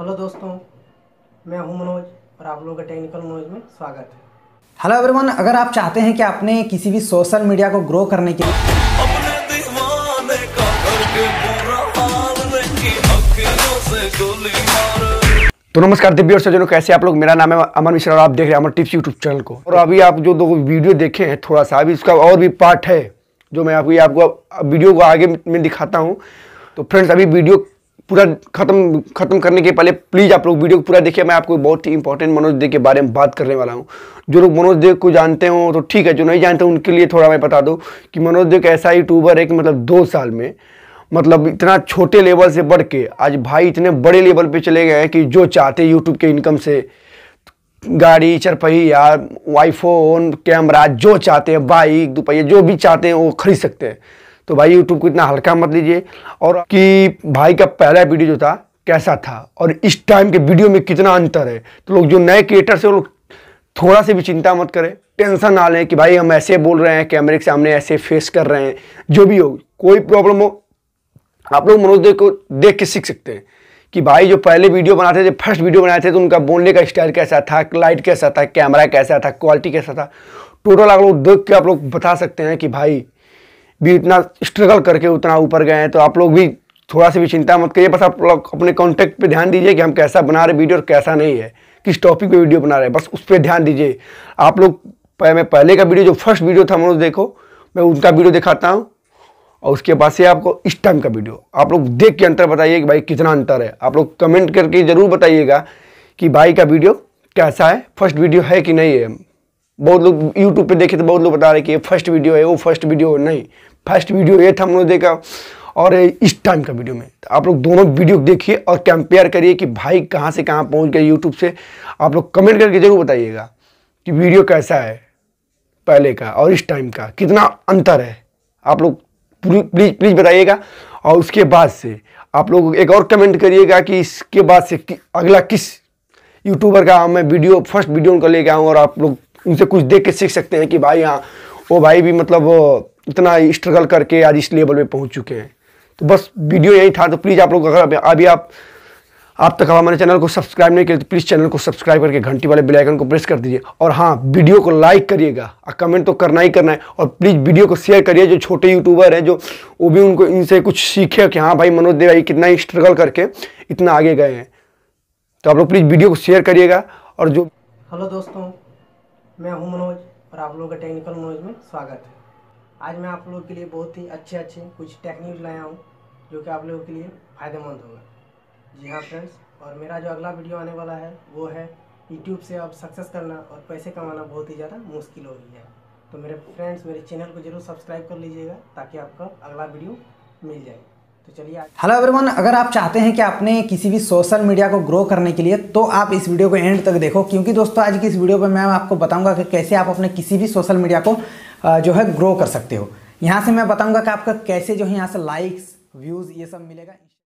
hello दोस्तों मैं हूं मनोज और आप लोगों का टेक्निकल मनोज में स्वागत है हेलो एवरीवन अगर आप चाहते हैं कि आपने किसी भी सोशल मीडिया को ग्रो करने के लिए तो नमस्कार दिव्य और सज्जनों कैसे आप लोग मेरा नाम है अमन मिश्रा और आप देख रहे हैं अमर टिप्स यूट्यूब चैनल को और अभी आप जो दो वीडियो देखे हैं थोड़ा सा अभी इसका और भी पार्ट है जो मैं आपको आपको वीडियो को आगे में दिखाता हूँ तो फ्रेंड्स अभी वीडियो पूरा खत्म खत्म करने के पहले प्लीज़ आप लोग वीडियो को पूरा देखिए मैं आपको बहुत ही इंपॉर्टेंट मनोज देव के बारे में बात करने वाला हूँ जो लोग मनोज देव को जानते हो तो ठीक है जो नहीं जानते उनके लिए थोड़ा मैं बता दूँ कि मनोज देव ऐसा यूट्यूबर है कि मतलब दो साल में मतलब इतना छोटे लेवल से बढ़ के आज भाई इतने बड़े लेवल पे चले गए हैं कि जो चाहते यूट्यूब के इनकम से गाड़ी चरपहिया आईफोन कैमरा जो चाहते हैं बाइक दुपहिया जो भी चाहते हैं वो खरीद सकते हैं तो भाई यूट्यूब को इतना हल्का मत लीजिए और कि भाई का पहला वीडियो जो था कैसा था और इस टाइम के वीडियो में कितना अंतर है तो लोग जो नए क्रिएटर से वो लोग थोड़ा सा भी चिंता मत करें टेंशन ना लें कि भाई हम ऐसे बोल रहे हैं कैमरे के सामने ऐसे फेस कर रहे हैं जो भी हो कोई प्रॉब्लम हो आप लोग मनोज देव को देख के सीख सकते हैं कि भाई जो पहले वीडियो बनाते थे फर्स्ट वीडियो बनाए थे तो उनका बोलने का स्टाइल कैसा था लाइट कैसा था कैमरा कैसा था क्वालिटी कैसा था टोटल आप लोग देख के आप लोग बता सकते हैं कि भाई भी इतना स्ट्रगल करके उतना ऊपर गए हैं तो आप लोग भी थोड़ा सा भी चिंता मत करिए बस आप लोग अपने कॉन्टेक्ट पर ध्यान दीजिए कि हम कैसा बना रहे वीडियो और कैसा नहीं है किस टॉपिक पर वीडियो बना रहे हैं बस उस पर ध्यान दीजिए आप लोग मैं पहले का वीडियो जो फर्स्ट वीडियो था हम लोग देखो मैं उनका वीडियो दिखाता हूँ और उसके बाद से आपको इस टाइम का वीडियो आप लोग देख के अंतर बताइए कि भाई कितना अंतर है आप लोग कमेंट करके ज़रूर बताइएगा कि भाई का वीडियो कैसा है फर्स्ट वीडियो है कि नहीं है बहुत लोग यूट्यूब पे देखे तो बहुत लोग बता रहे कि ये फर्स्ट वीडियो है वो फर्स्ट वीडियो नहीं फर्स्ट वीडियो ये था हम लोग देखा और इस टाइम का वीडियो में तो आप लोग दोनों वीडियो देखिए और कंपेयर करिए कि भाई कहाँ से कहाँ पहुँच गए यूट्यूब से आप लोग कमेंट करके ज़रूर बताइएगा कि वीडियो कैसा है पहले का और इस टाइम का कितना अंतर है आप लोग प्लीज़ प्लीज़ बताइएगा और उसके बाद से आप लोग एक और कमेंट करिएगा कि इसके बाद से कि अगला किस यूट्यूबर का मैं वीडियो फर्स्ट वीडियो उनका लेके आऊँ और आप लोग उनसे कुछ देख के सीख सकते हैं कि भाई हाँ वो भाई भी मतलब इतना स्ट्रगल करके आज इस लेवल में पहुंच चुके हैं तो बस वीडियो यही था तो प्लीज़ आप लोग अगर अभी आप आप तक हमारे चैनल को सब्सक्राइब नहीं किए तो प्लीज़ चैनल को सब्सक्राइब करके घंटी वाले बेल आइकन को प्रेस कर दीजिए और हाँ वीडियो को लाइक करिएगा और कमेंट तो करना ही करना है और प्लीज़ वीडियो को शेयर करिए जो छोटे यूट्यूबर हैं जो वो भी उनको इनसे कुछ सीखे कि हाँ भाई मनोज देव भाई कितना स्ट्रगल करके इतना आगे गए हैं तो आप लोग प्लीज़ वीडियो को शेयर करिएगा और जो हेलो दोस्तों मैं हूँ मनोज और आप लोगों का टेक्निकल मनोज में स्वागत है आज मैं आप लोगों के लिए बहुत ही अच्छे अच्छे कुछ टेक्निक लाया हूँ जो कि आप लोगों के लिए फ़ायदेमंद होगा जी हाँ फ्रेंड्स और मेरा जो अगला वीडियो आने वाला है वो है यूट्यूब से अब सक्सेस करना और पैसे कमाना बहुत ही ज़्यादा मुश्किल हो गया है तो मेरे फ्रेंड्स मेरे चैनल को जरूर सब्सक्राइब कर लीजिएगा ताकि आपका अगला वीडियो मिल जाए तो चलिए हेलो एवरीवन अगर आप चाहते हैं कि आपने किसी भी सोशल मीडिया को ग्रो करने के लिए तो आप इस वीडियो को एंड तक देखो क्योंकि दोस्तों आज की इस वीडियो में मैं आपको बताऊंगा कि कैसे आप अपने किसी भी सोशल मीडिया को जो है ग्रो कर सकते हो यहाँ से मैं बताऊँगा कि आपका कैसे जो है यहाँ से लाइक्स व्यूज़ ये सब मिलेगा